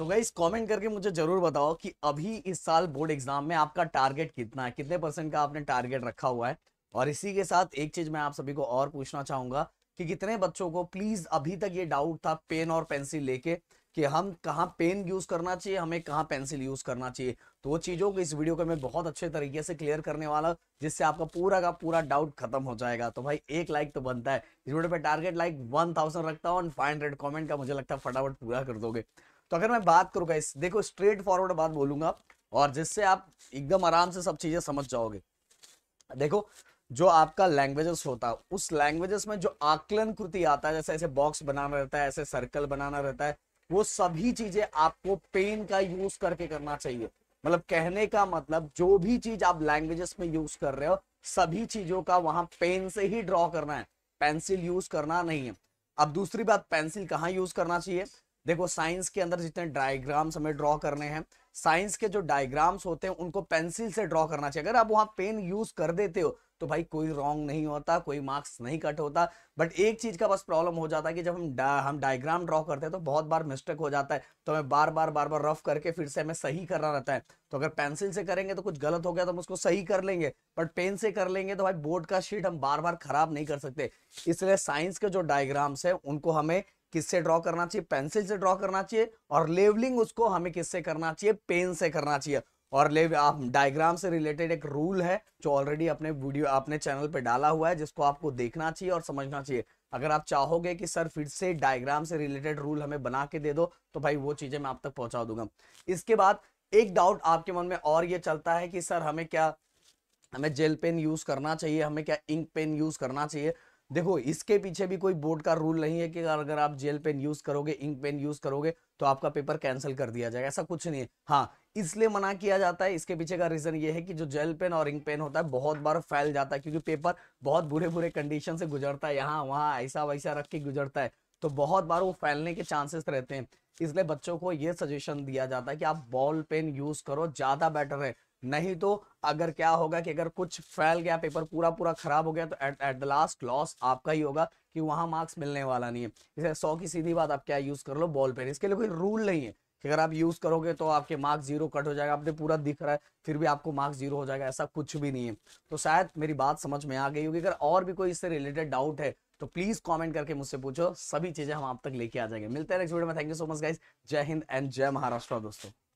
so guys comment करके मुझे जरूर बताओ कि अभी इस साल बोर्ड एग्जाम में आपका टारगेट कितना है कितने परसेंट का आपने टारगेट रखा हुआ है और इसी के साथ एक चीज मैं आप सभी को और पूछना चाहूंगा कि कितने बच्चों को प्लीज अभी तक ये डाउट था पेन और पेंसिल लेके कि हम कहा पेन यूज करना चाहिए हमें कहाँ पेंसिल यूज करना चाहिए तो वो चीजों को इस वीडियो को मैं बहुत अच्छे तरीके से क्लियर करने वाला जिससे आपका पूरा का पूरा डाउट खत्म हो जाएगा तो भाई एक लाइक तो बनता है इस वीडियो पे टारगेट लाइक वन थाउजेंड रखता हूँ फाइव हंड्रेड कॉमेंट का मुझे लगता है फटाफट पूरा कर दोगे तो अगर मैं बात करूँगा इस देखो स्ट्रेट फॉरवर्ड बात बोलूंगा और जिससे आप एकदम आराम से सब चीज़ें समझ जाओगे देखो जो आपका लैंग्वेजेस होता है उस लैंग्वेजेस में जो आकलन कृति आता है जैसे ऐसे बॉक्स बनाना रहता है ऐसे सर्कल बनाना रहता है वो सभी चीजें आपको पेन का यूज करके करना चाहिए मतलब कहने का मतलब जो भी चीज आप लैंग्वेजेस में यूज कर रहे हो सभी चीजों का वहां पेन से ही ड्रॉ करना है पेंसिल यूज करना नहीं है अब दूसरी बात पेंसिल कहाँ यूज करना चाहिए देखो साइंस के अंदर जितने डायग्राम्स हमें ड्रॉ करने हैं साइंस के जो डायग्राम्स होते हैं उनको पेंसिल से ड्रॉ करना चाहिए अगर आप वहां पेन यूज कर देते हो तो भाई कोई रॉन्ग नहीं होता कोई मार्क्स नहीं कट होता बट एक चीज का बस प्रॉब्लम हो जाता है कि जब हम डा, हम डायग्राम ड्रॉ करते हैं तो बहुत बार मिस्टेक हो जाता है तो हमें बार बार बार बार रफ करके फिर से हमें सही करना रहता है तो अगर पेंसिल से करेंगे तो कुछ गलत हो गया तो हम उसको सही कर लेंगे बट पेन से कर लेंगे तो भाई बोर्ड का शीट हम बार बार खराब नहीं कर सकते इसलिए साइंस के जो डायग्राम्स है उनको हमें किससे ड्रॉ करना चाहिए पेंसिल से ड्रॉ करना चाहिए और लेवलिंग उसको हमें किससे करना चाहिए पेन से करना चाहिए और लेव आप डायग्राम से रिलेटेड एक रूल है जो ऑलरेडी अपने वीडियो अपने चैनल पे डाला हुआ है जिसको आपको देखना चाहिए और समझना चाहिए अगर आप चाहोगे कि सर फिर से डायग्राम से रिलेटेड रूल हमें बना के दे दो तो भाई वो चीज़ें मैं आप तक पहुंचा दूंगा इसके बाद एक डाउट आपके मन में और ये चलता है कि सर हमें क्या हमें जेल पेन यूज़ करना चाहिए हमें क्या इंक पेन यूज़ करना चाहिए देखो इसके पीछे भी कोई बोर्ड का रूल नहीं है कि अगर आप जेल पेन यूज करोगे इंक पेन यूज करोगे तो आपका पेपर कैंसिल कर दिया जाएगा ऐसा कुछ नहीं है हाँ इसलिए मना किया जाता है इसके पीछे का रीजन ये है कि जो जेल पेन और इंक पेन होता है बहुत बार फैल जाता है क्योंकि पेपर बहुत बुरे बुरे कंडीशन से गुजरता है यहाँ वहाँ ऐसा वैसा रख के गुजरता है तो बहुत बार वो फैलने के चांसेस रहते हैं इसलिए बच्चों को ये सजेशन दिया जाता है कि आप बॉल पेन यूज करो ज्यादा बेटर है नहीं तो अगर क्या होगा कि अगर कुछ फैल गया पेपर पूरा पूरा खराब हो गया तो at at the last loss आपका ही होगा कि वहां मार्क्स मिलने वाला नहीं है इसे सौ की सीधी बात आप क्या यूज कर लो बॉल पेन इसके लिए कोई रूल नहीं है कि अगर आप यूज करोगे तो आपके मार्क्स जीरो कट हो जाएगा आपने पूरा दिख रहा है फिर भी आपको मार्क्स जीरो हो जाएगा ऐसा कुछ भी नहीं है तो शायद मेरी बात समझ में आ गई होगी अगर और भी कोई इससे रिलेटेड डाउट है तो प्लीज कमेंट करके मुझसे पूछो सभी चीजें हम आप तक लेके आ जाएंगे मिलते हैं नेक्स्ट वीडियो में thank you so much guys Jai Hind and जय महाराष्ट्र दोस्तों